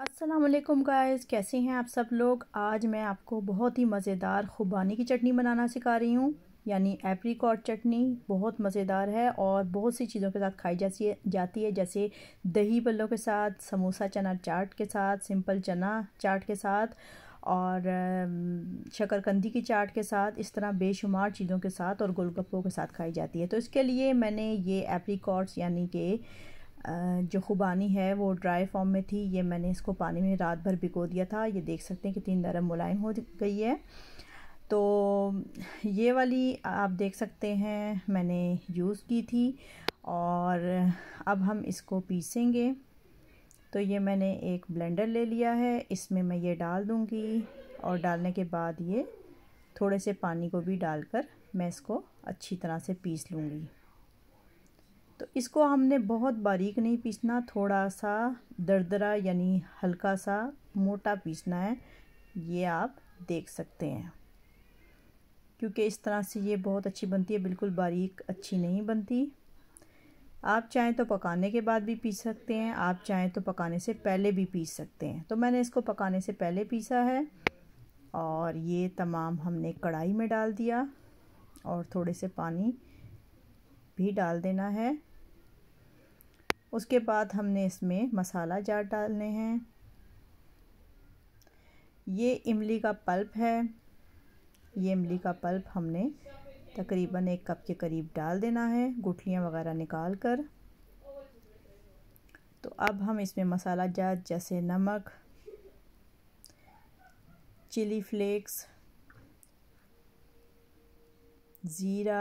Aslam guys कैसे हैं आप सब लोग आज मैं आपको बहुत ही मज़ेदार खुबानी की चटनी बनाना सिखा रही हूँ यानी एप्रीकॉट चटनी बहुत मज़ेदार है और बहुत सी चीज़ों के साथ खाई जाती है जाती है जैसे दही बल्लों के साथ समोसा चना चाट के साथ सिंपल चना चाट के साथ और शकरकंदी की चाट के साथ इस तरह बेशुमार चीज़ों के साथ और गोलगप्पों के साथ खाई जाती है तो इसके लिए मैंने ये एप्रीकॉट्स यानी कि जो खुबानी है वो ड्राई फॉर्म में थी ये मैंने इसको पानी में रात भर भिगो दिया था ये देख सकते हैं कितनी नरम मुलायम हो गई है तो ये वाली आप देख सकते हैं मैंने यूज़ की थी और अब हम इसको पीसेंगे तो ये मैंने एक ब्लेंडर ले लिया है इसमें मैं ये डाल दूँगी और डालने के बाद ये थोड़े से पानी को भी डालकर मैं इसको अच्छी तरह से पीस लूँगी तो इसको हमने बहुत बारीक नहीं पीसना थोड़ा सा दरदरा यानी हल्का सा मोटा पीसना है ये आप देख सकते हैं क्योंकि इस तरह से ये बहुत अच्छी बनती है बिल्कुल बारीक अच्छी नहीं बनती आप चाहें तो पकाने के बाद भी पीस सकते हैं आप चाहें तो पकाने से पहले भी पीस सकते हैं तो मैंने इसको पकाने से पहले पीसा है और ये तमाम हमने कढ़ाई में डाल दिया और थोड़े से पानी भी डाल देना है उसके बाद हमने इसमें मसाला जार डालने हैं ये इमली का पल्प है ये इमली का पल्प हमने तकरीबन एक कप के करीब डाल देना है गुठलियाँ वगैरह निकाल कर तो अब हम इसमें मसाला जार जैसे नमक चिली फ्लेक्स ज़ीरा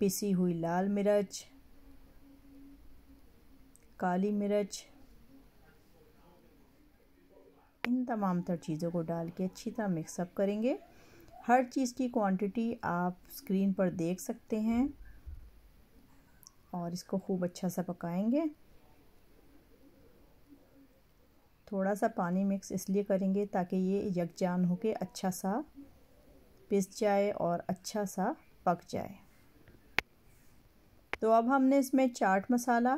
पिसी हुई लाल मिर्च काली मिर्च इन तमाम तर चीज़ों को डाल के अच्छी तरह मिक्सअप करेंगे हर चीज़ की क्वांटिटी आप स्क्रीन पर देख सकते हैं और इसको खूब अच्छा सा पकाएंगे थोड़ा सा पानी मिक्स इसलिए करेंगे ताकि ये यकजान होके अच्छा सा पिस जाए और अच्छा सा पक जाए तो अब हमने इसमें चाट मसाला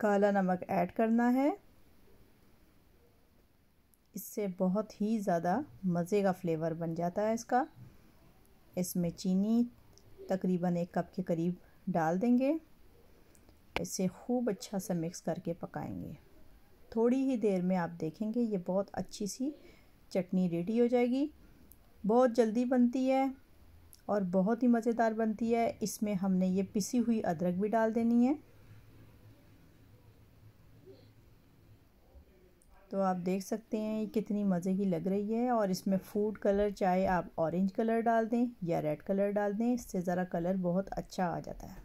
काला नमक ऐड करना है इससे बहुत ही ज़्यादा मज़े का फ्लेवर बन जाता है इसका इसमें चीनी तकरीबन एक कप के करीब डाल देंगे इसे खूब अच्छा सा मिक्स करके पकाएंगे थोड़ी ही देर में आप देखेंगे ये बहुत अच्छी सी चटनी रेडी हो जाएगी बहुत जल्दी बनती है और बहुत ही मज़ेदार बनती है इसमें हमने ये पिसी हुई अदरक भी डाल देनी है तो आप देख सकते हैं ये कितनी मज़े की लग रही है और इसमें फूड कलर चाहे आप ऑरेंज कलर डाल दें या रेड कलर डाल दें इससे ज़रा कलर बहुत अच्छा आ जाता है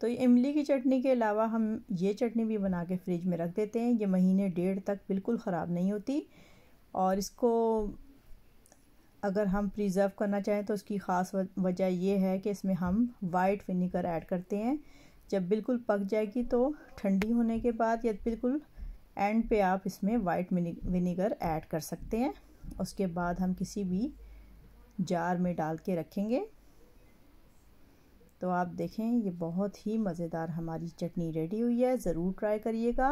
तो इमली की चटनी के अलावा हम ये चटनी भी बना के फ्रिज में रख देते हैं ये महीने डेढ़ तक बिल्कुल ख़राब नहीं होती और इसको अगर हम प्रिजर्व करना चाहें तो उसकी ख़ास वजह यह है कि इसमें हम वाइट विनीगर ऐड करते हैं जब बिल्कुल पक जाएगी तो ठंडी होने के बाद या बिल्कुल एंड पे आप इसमें वाइट विनीगर ऐड कर सकते हैं उसके बाद हम किसी भी जार में डाल के रखेंगे तो आप देखें ये बहुत ही मज़ेदार हमारी चटनी रेडी हुई है ज़रूर ट्राई करिएगा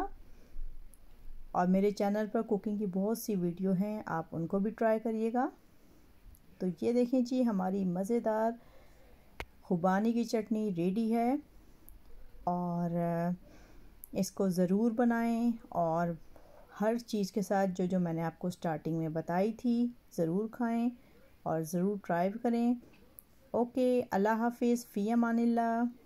और मेरे चैनल पर कुकिंग की बहुत सी वीडियो हैं आप उनको भी ट्राई करिएगा तो ये देखें जी हमारी मज़ेदार खुबानी की चटनी रेडी है और इसको ज़रूर बनाएं और हर चीज़ के साथ जो जो मैंने आपको स्टार्टिंग में बताई थी ज़रूर खाएं और ज़रूर ट्राई करें ओके अल्लाह हाफिज़ फ़ी अमानिल्ला